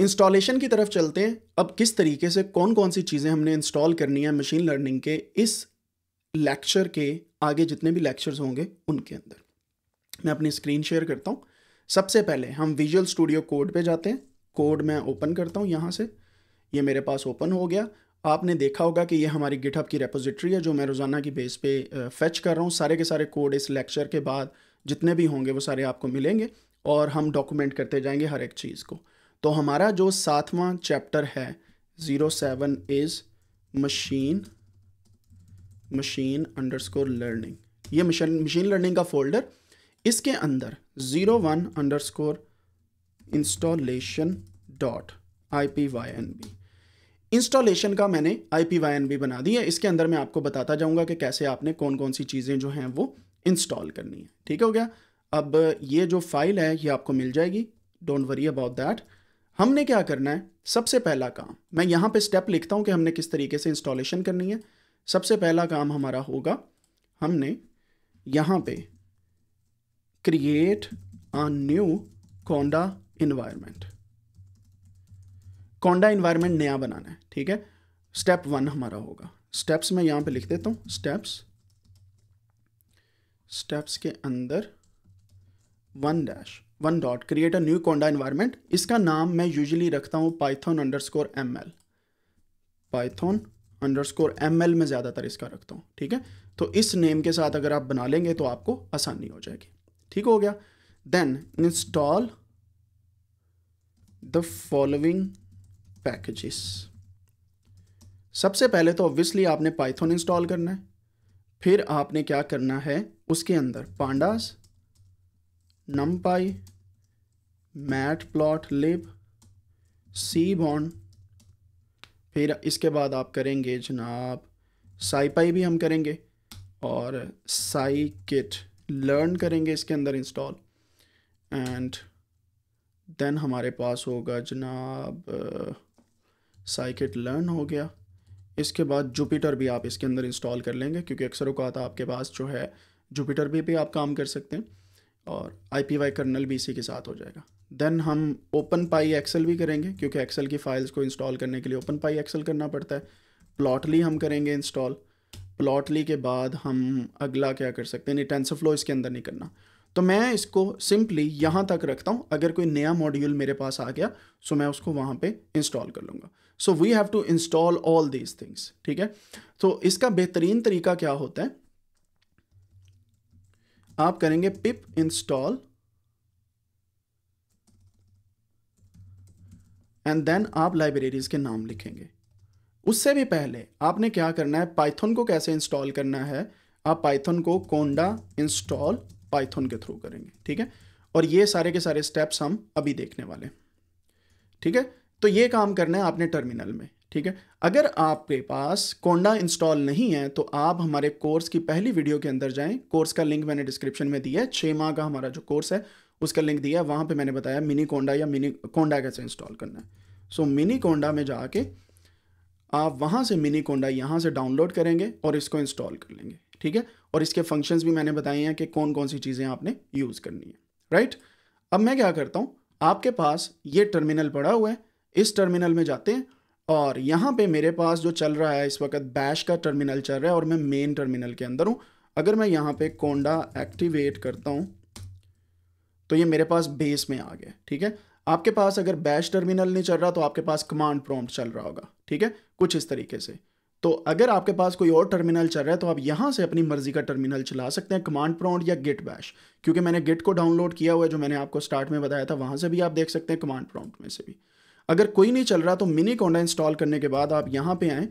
Installation की तरफ चलते हैं अब किस तरीके से कौन कौन सी चीज़ें हमने इंस्टॉल करनी है मशीन लर्निंग के इस लेक्चर के आगे जितने भी लेक्चर्स होंगे उनके अंदर मैं अपनी स्क्रीन शेयर करता हूँ सबसे पहले हम विजुअल स्टूडियो कोड पे जाते हैं कोड मैं ओपन करता हूँ यहाँ से ये मेरे पास ओपन हो गया आपने देखा होगा कि ये हमारी गिटअप की रेपोजिट्री है जो मैं रोज़ाना की बेस पे फेच कर रहा हूँ सारे के सारे कोड इस लेक्चर के बाद जितने भी होंगे वो सारे आपको मिलेंगे और हम डॉक्यूमेंट करते जाएंगे हर एक चीज़ को तो हमारा जो सातवां चैप्टर है zero seven is machine machine underscore learning ये मशीन मशीन लर्निंग का फोल्डर इसके अंदर zero one underscore installation dot I P Y N B installation का मैंने I P Y N B बना दी है इसके अंदर मैं आपको बताता जाऊंगा कि कैसे आपने कौन कौन सी चीज़ें जो हैं वो इंस्टॉल करनी है ठीक हो गया अब ये जो फाइल है ये आपको मिल जाएगी डोंट वरी अबाउट दैट हमने क्या करना है सबसे पहला काम मैं यहाँ पे स्टेप लिखता हूँ कि हमने किस तरीके से इंस्टॉलेशन करनी है सबसे पहला काम हमारा होगा हमने यहाँ पे create a new conda environment conda environment नया बनाना है ठीक है स्टेप वन हमारा होगा स्टेप्स मैं यहाँ पे लिख देता हूँ स्टेप्स स्टेप्स के अंदर one dash one dot create a new conda environment इसका नाम मैं यूजली रखता हूँ python underscore M L python underscore M L में ज़्यादातर इसका रखता हूँ ठीक है तो इस नेम के साथ अगर आप बना लेंगे तो आपको आसानी हो जाएगी ठीक हो गया then install the following packages सबसे पहले तो ऑब्वियसली आपने पाइथन इंस्टॉल करना है फिर आपने क्या करना है उसके अंदर pandas numpy mat plot seaborn फिर इसके बाद आप करेंगे जनाब साईपाई भी हम करेंगे और साई किट लर्न करेंगे इसके अंदर इंस्टॉल एंड देन हमारे पास होगा जनाब साई किट लर्न हो गया इसके बाद जुपिटर भी आप इसके अंदर इंस्टॉल कर लेंगे क्योंकि अक्सर अवकात आपके पास जो है जुपिटर भी भी आप काम कर सकते हैं और आई पी वाई कर्नल भी इसी के साथ हो जाएगा देन हम ओपन पाई एक्सेल भी करेंगे क्योंकि एक्सेल की फाइल्स को इंस्टॉल करने के लिए ओपन पाई एक्सेल करना पड़ता है प्लॉटली हम करेंगे इंस्टॉल प्लॉटली के बाद हम अगला क्या कर सकते हैं नहीं फ्लो इसके अंदर नहीं करना तो मैं इसको सिंपली यहाँ तक रखता हूँ अगर कोई नया मॉड्यूल मेरे पास आ गया सो तो मैं उसको वहाँ पे इंस्टॉल कर लूँगा so we have to install all these things ठीक है तो इसका बेहतरीन तरीका क्या होता है आप करेंगे पिप इंस्टॉल एंड देन आप लाइब्रेरीज़ के नाम लिखेंगे उससे भी पहले आपने क्या करना है पाइथन को कैसे इंस्टॉल करना है आप पाइथन को कोंडा इंस्टॉल पाइथन के थ्रू करेंगे ठीक है और ये सारे के सारे स्टेप्स हम अभी देखने वाले ठीक है तो ये काम करना है आपने टर्मिनल में ठीक है अगर आपके पास कोंडा इंस्टॉल नहीं है तो आप हमारे कोर्स की पहली वीडियो के अंदर जाएं कोर्स का लिंक मैंने डिस्क्रिप्शन में दिया है छह माह का हमारा जो कोर्स है उसका लिंक दिया वहाँ पे मैंने बताया मिनी कोंडा या मिनी कोंडा कैसे इंस्टॉल करना है सो so, मिनी कोंडा में जाके आप वहाँ से मिनी कोंडा यहाँ से डाउनलोड करेंगे और इसको इंस्टॉल कर लेंगे ठीक है और इसके फंक्शंस भी मैंने बताए हैं कि कौन कौन सी चीज़ें आपने यूज़ करनी है राइट अब मैं क्या करता हूँ आपके पास ये टर्मिनल पड़ा हुआ है इस टर्मिनल में जाते हैं और यहाँ पे मेरे पास जो चल रहा है इस वक्त बैश का टर्मिनल चल रहा है और मैं मेन टर्मिनल के अंदर हूँ अगर मैं यहाँ पे कोंडा एक्टिवेट करता हूँ तो ये मेरे पास बेस में आ गए ठीक है आपके पास अगर बैश टर्मिनल नहीं चल रहा तो आपके पास कमांड प्रॉम्प्ट चल रहा होगा ठीक है कुछ इस तरीके से तो अगर आपके पास कोई और टर्मिनल चल रहा है तो आप यहां से अपनी मर्जी का टर्मिनल चला सकते हैं कमांड प्रॉम्प्ट या गिट बैश क्योंकि मैंने गिट को डाउनलोड किया हुआ है जो मैंने आपको स्टार्ट में बताया था वहां से भी आप देख सकते हैं कमांड प्रॉम्प्ट में से भी अगर कोई नहीं चल रहा तो मिनी कोंडा इंस्टॉल करने के बाद आप यहाँ पे आए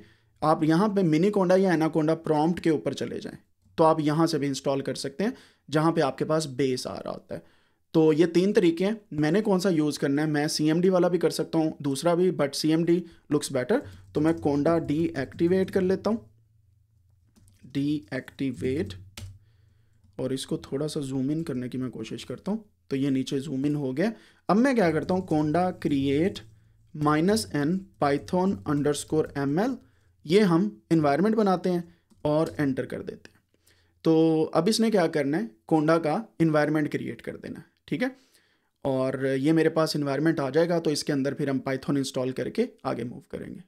आप यहां पर मिनी कोंडा या एनाकोंडा प्रॉम्प्ट के ऊपर चले जाए तो आप यहाँ से भी इंस्टॉल कर सकते हैं जहां पर आपके पास बेस आ रहा होता है तो ये तीन तरीके हैं मैंने कौन सा यूज़ करना है मैं सी वाला भी कर सकता हूँ दूसरा भी बट सी लुक्स बेटर तो मैं कोंडा डी एक्टिवेट कर लेता हूँ डी एक्टिवेट और इसको थोड़ा सा जूम इन करने की मैं कोशिश करता हूँ तो ये नीचे जूम इन हो गया अब मैं क्या करता हूँ conda create minus N python underscore M L ये हम इन्वायरमेंट बनाते हैं और एंटर कर देते हैं तो अब इसने क्या करना है कोंडा का इन्वायरमेंट क्रिएट कर देना है ठीक है और ये मेरे पास इन्वायरमेंट आ जाएगा तो इसके अंदर फिर हम पाइथन इंस्टॉल करके आगे मूव करेंगे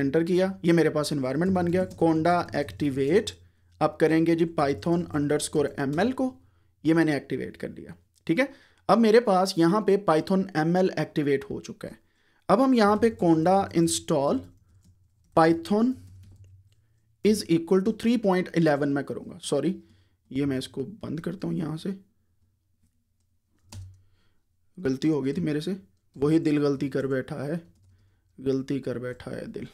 एंटर किया ये मेरे पास इन्वायरमेंट बन गया कोंडा एक्टिवेट अब करेंगे जी पाइथन अंडर स्कोर एम को ये मैंने एक्टिवेट कर दिया ठीक है अब मेरे पास यहाँ पे पाइथन एम एक्टिवेट हो चुका है अब हम यहाँ पे conda install python is equal to three point eleven में करूंगा सॉरी ये मैं इसको बंद करता हूं यहां से गलती हो गई थी मेरे से वही दिल गलती कर बैठा है गलती कर बैठा है दिल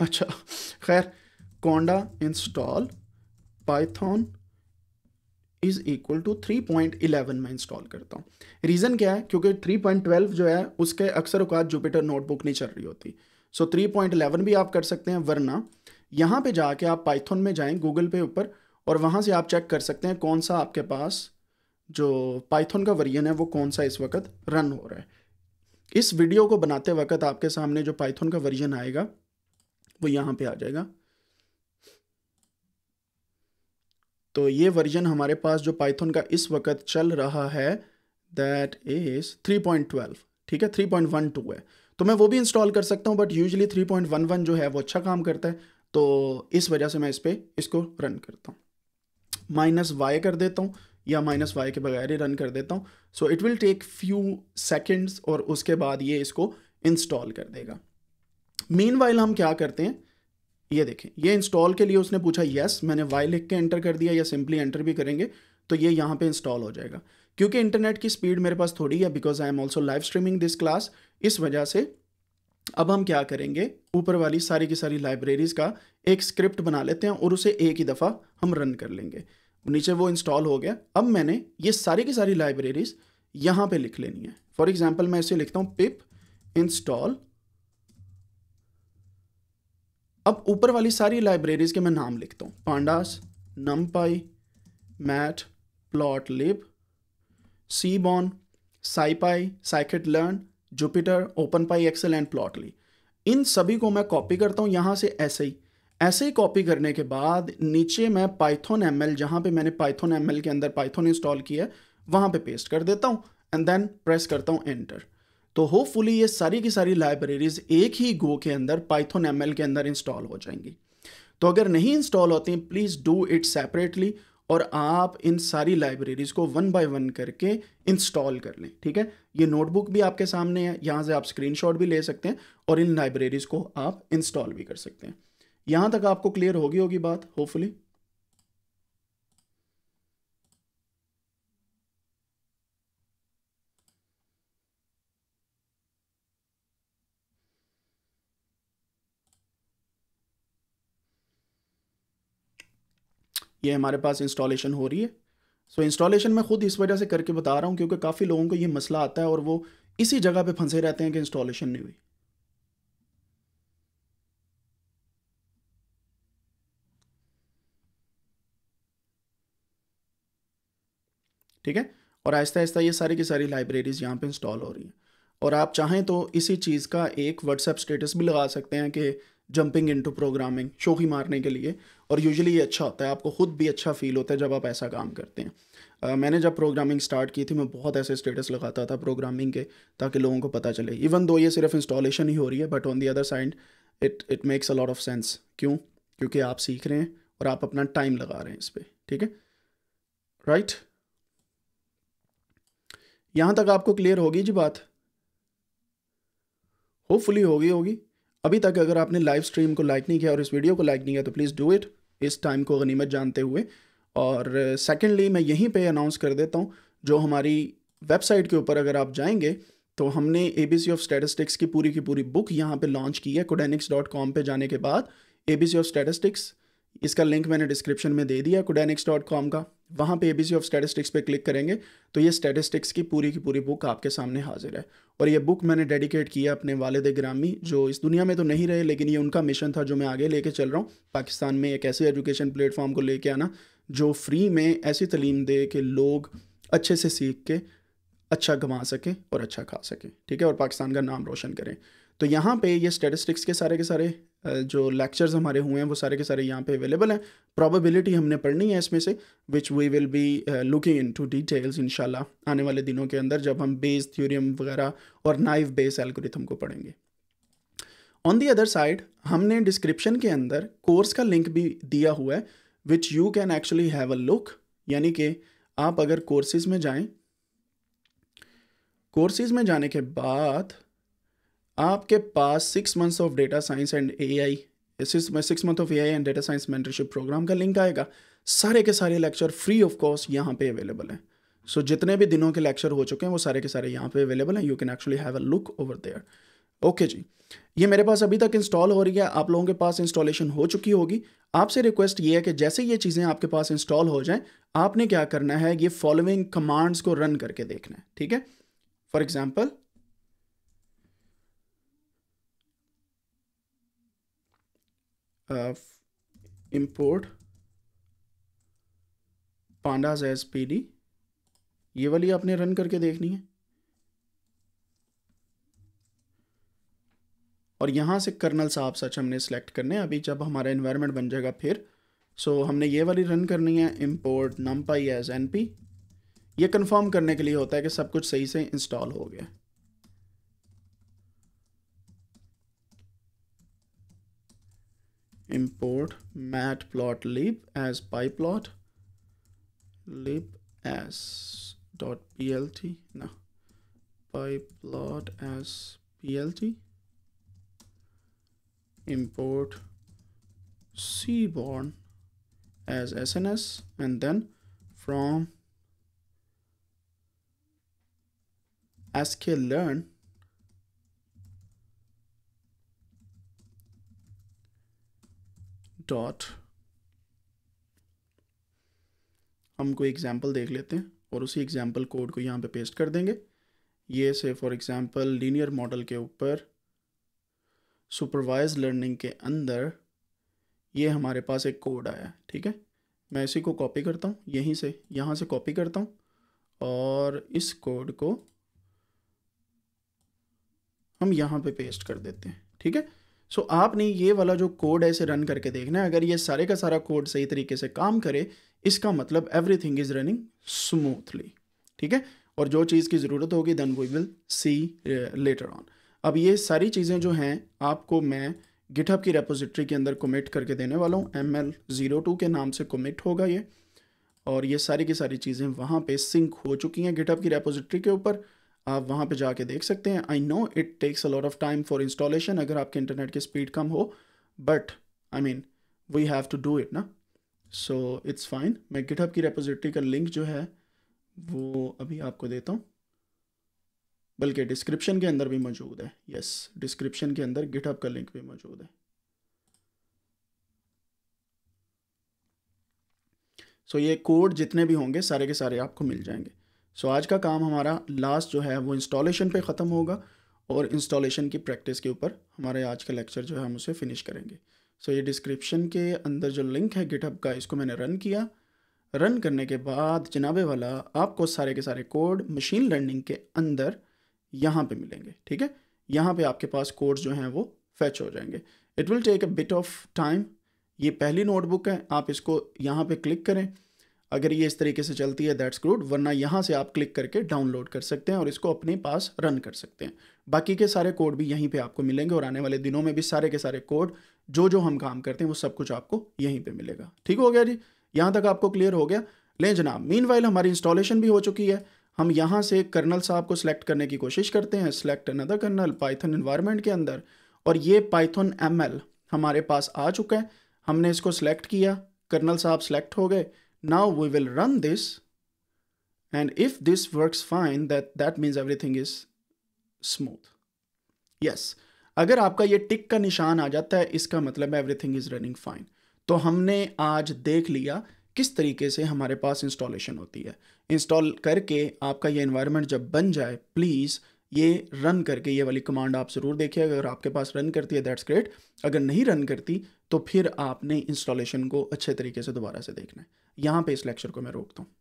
अच्छा खैर conda install python is equal to three point eleven में इंस्टॉल करता हूँ रीज़न क्या है क्योंकि थ्री पॉइंट ट्वेल्व जो है उसके अक्सर अवकात जुपिटर नोटबुक नहीं चल रही होती सो थ्री पॉइंट इलेवन भी आप कर सकते हैं वरना यहाँ पे जाके आप पाइथन में जाएं गूगल पे ऊपर और वहाँ से आप चेक कर सकते हैं कौन सा आपके पास जो पाइथन का वर्जन है वो कौन सा इस वक्त रन हो रहा है इस वीडियो को बनाते वक्त आपके सामने जो पाइथन का वर्जन आएगा वो यहाँ पे आ जाएगा तो ये वर्जन हमारे पास जो पाइथन का इस वक्त चल रहा है दैट इज़ 3.12 ठीक है 3.12 है तो मैं वो भी इंस्टॉल कर सकता हूँ बट यूजली 3.11 जो है वो अच्छा काम करता है तो इस वजह से मैं इस पर इसको रन करता हूँ माइनस वाई कर देता हूँ या माइनस वाई के बगैर ही रन कर देता हूँ so it will take few seconds और उसके बाद ये इसको इंस्टॉल कर देगा मेन वाइल हम क्या करते हैं ये देखें ये इंस्टॉल के लिए उसने पूछा यस मैंने वाई लिख के एंटर कर दिया या सिंपली एंटर भी करेंगे तो ये यहाँ पे इंस्टॉल हो जाएगा क्योंकि इंटरनेट की स्पीड मेरे पास थोड़ी है because I am also live streaming this class इस वजह से अब हम क्या करेंगे ऊपर वाली सारी की सारी लाइब्रेरीज का एक स्क्रिप्ट बना लेते हैं और उसे एक ही दफ़ा हम रन कर लेंगे नीचे वो इंस्टॉल हो गया अब मैंने ये सारी की सारी लाइब्रेरीज यहाँ पे लिख लेनी है फॉर एग्जाम्पल मैं इसे लिखता हूँ पिप इंस्टॉल अब ऊपर वाली सारी लाइब्रेरीज के मैं नाम लिखता हूँ pandas numpy mat matplotlib seaborn scipy scikit learn jupyter openpyxl and plotly इन सभी को मैं कॉपी करता हूँ यहाँ से ऐसे ही ऐसे ही कॉपी करने के बाद नीचे मैं पाइथन एम एल जहाँ पर मैंने पाइथन एम एल के अंदर पाइथन इंस्टॉल किया है वहाँ पर पे पेस्ट कर देता हूँ एंड देन प्रेस करता हूँ एंटर तो होपफुली ये सारी की सारी लाइब्रेरीज एक ही गो के अंदर पाइथन एम एल के अंदर इंस्टॉल हो जाएंगी तो अगर नहीं इंस्टॉल होती प्लीज़ डू इट सेपरेटली और आप इन सारी लाइब्रेरीज़ को वन बाय वन करके इंस्टॉल कर लें ठीक है ये नोटबुक भी आपके सामने है यहाँ से आप स्क्रीनशॉट भी ले सकते हैं और इन लाइब्रेरीज़ को आप इंस्टॉल भी कर सकते हैं यहाँ तक आपको क्लियर होगी होगी बात होपफुली ये हमारे पास इंस्टॉलेशन हो रही है सो so, इंस्टॉलेशन मैं खुद इस वजह से करके बता रहा हूँ क्योंकि काफ़ी लोगों को ये मसला आता है और वो इसी जगह पे फंसे रहते हैं कि इंस्टॉलेशन नहीं हुई ठीक है और आहिस्ता आहिस्ता ये सारी की सारी लाइब्रेरीज़ यहाँ पे इंस्टॉल हो रही हैं और आप चाहें तो इसी चीज़ का एक व्हाट्सएप स्टेटस भी लगा सकते हैं कि जंपिंग इन टू प्रोग्रामिंग शोखी मारने के लिए और यूजली ये अच्छा होता है आपको खुद भी अच्छा फील होता है जब आप ऐसा काम करते हैं uh, मैंने जब प्रोग्रामिंग स्टार्ट की थी मैं बहुत ऐसे स्टेटस लगाता था प्रोग्रामिंग के ताकि लोगों को पता चले इवन दो ये सिर्फ इंस्टॉलेशन ही हो रही है but on the other side it it makes a lot of sense क्यों क्योंकि आप सीख रहे हैं और आप अपना टाइम लगा रहे हैं इस पर ठीक है राइट right? यहाँ तक आपको क्लियर होगी जी बात होपफुली होगी होगी अभी तक अगर आपने लाइव स्ट्रीम को लाइक नहीं किया और इस वीडियो को लाइक नहीं किया तो प्लीज़ डू इट इस टाइम को गनीमत जानते हुए और सेकेंडली मैं यहीं पे अनाउंस कर देता हूँ जो हमारी वेबसाइट के ऊपर अगर आप जाएंगे तो हमने A B C of statistics की पूरी की पूरी बुक यहाँ पे लॉन्च की है कोडेनिक्स डॉट कॉम पर जाने के बाद A B C of statistics इसका लिंक मैंने डिस्क्रिप्शन में दे दिया कुडेनिक्स डॉट कॉम का वहाँ पे एबीसी ऑफ स्टैटिस्टिक्स पे क्लिक करेंगे तो ये स्टैटिस्टिक्स की पूरी की पूरी बुक आपके सामने हाजिर है और ये बुक मैंने डेडिकेट किया अपने वालद ग्रामी जो इस दुनिया में तो नहीं रहे लेकिन ये उनका मिशन था जो मैं आगे लेके चल रहा हूँ पाकिस्तान में एक ऐसे एजुकेशन प्लेटफॉर्म को लेके आना जो फ्री में ऐसी तलीम दे कि लोग अच्छे से सीख के अच्छा कमा सकें और अच्छा खा सकें ठीक है और पाकिस्तान का नाम रोशन करें तो यहाँ पे ये स्टैटिस्टिक्स के सारे के सारे जो लेक्चर्स हमारे हुए हैं वो सारे के सारे यहाँ पे अवेलेबल हैं प्रोबेबिलिटी हमने पढ़नी है इसमें से which we will be looking into details इन आने वाले दिनों के अंदर जब हम बेस थ्योरियम वगैरह और नाइव बेस एल्गोरिथम को पढ़ेंगे ऑन दी अदर साइड हमने डिस्क्रिप्शन के अंदर कोर्स का लिंक भी दिया हुआ है which you can actually have a look यानी कि आप अगर कोर्सेज में जाएं कोर्सेज में जाने के बाद आपके पास six months of data science and A I six month of A I and data science mentorship program का लिंक आएगा सारे के सारे लेक्चर फ्री ऑफ कॉस्ट यहाँ पे अवेलेबल हैं सो so, जितने भी दिनों के लेक्चर हो चुके हैं वो सारे के सारे यहाँ पे अवेलेबल हैं you can actually have a look over there okay जी ये मेरे पास अभी तक इंस्टॉल हो रही है आप लोगों के पास इंस्टॉलेशन हो चुकी होगी आपसे रिक्वेस्ट ये है कि जैसे ये चीज़ें आपके पास इंस्टॉल हो जाएं आपने क्या करना है ये फॉलोइंग कमांड्स को रन करके देखना है ठीक है for example uh, import pandas as pd ये वाली आपने रन करके देखनी है और यहाँ से कर्नल साहब सच हमने सेलेक्ट करने अभी जब हमारा इन्वायरमेंट बन जाएगा फिर सो so, हमने ये वाली रन करनी है import numpy as N P ये कन्फर्म करने के लिए होता है कि सब कुछ सही से इंस्टॉल हो गया import matplotlib as pyplot lib as dot plt no pyplot as plt import seaborn as sns and then from sklearn dot हम कोई एग्जाम्पल देख लेते हैं और उसी एग्जाम्पल कोड को यहाँ पे पेस्ट कर देंगे ये से फॉर एग्जाम्पल लीनियर मॉडल के ऊपर सुपरवाइज लर्निंग के अंदर ये हमारे पास एक कोड आया ठीक है मैं इसी को कॉपी करता हूँ यहीं से यहाँ से कॉपी करता हूँ और इस कोड को हम यहाँ पे पेस्ट कर देते हैं ठीक है सो so, आपने ये वाला जो कोड है इसे रन करके देखना है अगर ये सारे का सारा कोड सही तरीके से काम करे इसका मतलब एवरीथिंग इज़ रनिंग स्मूथली ठीक है और जो चीज़ की ज़रूरत होगी then we will see later on अब ये सारी चीज़ें जो हैं आपको मैं गिटहब की रेपोजिटरी के अंदर कमिट करके देने वाला हूँ एम एल ज़ीरो टू के नाम से कमिट होगा ये और ये सारी की सारी चीज़ें वहाँ पे सिंक हो चुकी हैं गिटहब की रेपोजिट्री के ऊपर आप वहाँ पे जाके देख सकते हैं I know it takes a lot of time for installation अगर आपके इंटरनेट की स्पीड कम हो but I mean we have to do it ना सो इट्स फाइन मैं गिटहब की रेपोजिटरी का लिंक जो है वो अभी आपको देता हूँ बल्कि डिस्क्रिप्शन के अंदर भी मौजूद है यस डिस्क्रिप्शन के अंदर गिटहब का लिंक भी मौजूद है सो so, ये कोड जितने भी होंगे सारे के सारे आपको मिल जाएंगे सो आज का काम हमारा लास्ट जो है वो इंस्टॉलेशन पे ख़त्म होगा और इंस्टॉलेशन की प्रैक्टिस के ऊपर हमारे आज का लेक्चर जो है हम उसे फिनिश करेंगे सो so, ये डिस्क्रिप्शन के अंदर जो लिंक है गिटहब का इसको मैंने रन किया रन करने के बाद जनाबे वाला आपको सारे के सारे कोड मशीन लर्निंग के अंदर यहाँ पे मिलेंगे ठीक है यहाँ पे आपके पास कोड्स जो हैं वो फैच हो जाएंगे it will take a bit of time ये पहली नोटबुक है आप इसको यहाँ पे क्लिक करें अगर ये इस तरीके से चलती है दैट्स ग्रूड वरना यहाँ से आप क्लिक करके डाउनलोड कर सकते हैं और इसको अपने पास रन कर सकते हैं बाकी के सारे कोड भी यहीं पे आपको मिलेंगे और आने वाले दिनों में भी सारे के सारे कोड जो जो हम काम करते हैं वो सब कुछ आपको यहीं पर मिलेगा ठीक हो गया जी यहाँ तक आपको क्लियर हो गया लें जनाब मीन हमारी इंस्टॉलेशन भी हो चुकी है हम यहाँ से कर्नल साहब को सिलेक्ट करने की कोशिश करते हैं select another kernel python environment के अंदर और ये पाइथन एम हमारे पास आ चुका है हमने इसको सिलेक्ट किया कर्नल साहब सेलेक्ट हो गए Now we will run this. And if this works fine, that, that means everything is smooth. Yes, अगर आपका ये टिक का निशान आ जाता है इसका मतलब है एवरीथिंग इज़ रनिंग फाइन तो हमने आज देख लिया किस तरीके से हमारे पास इंस्टॉलेशन होती है इंस्टॉल करके आपका ये इन्वायरमेंट जब बन जाए प्लीज़ ये रन करके ये वाली कमांड आप ज़रूर देखिए अगर आपके पास रन करती है दैट्स ग्रेट अगर नहीं रन करती तो फिर आपने इंस्टॉलेशन को अच्छे तरीके से दोबारा से देखना है यहाँ पे इस लेक्चर को मैं रोकता हूँ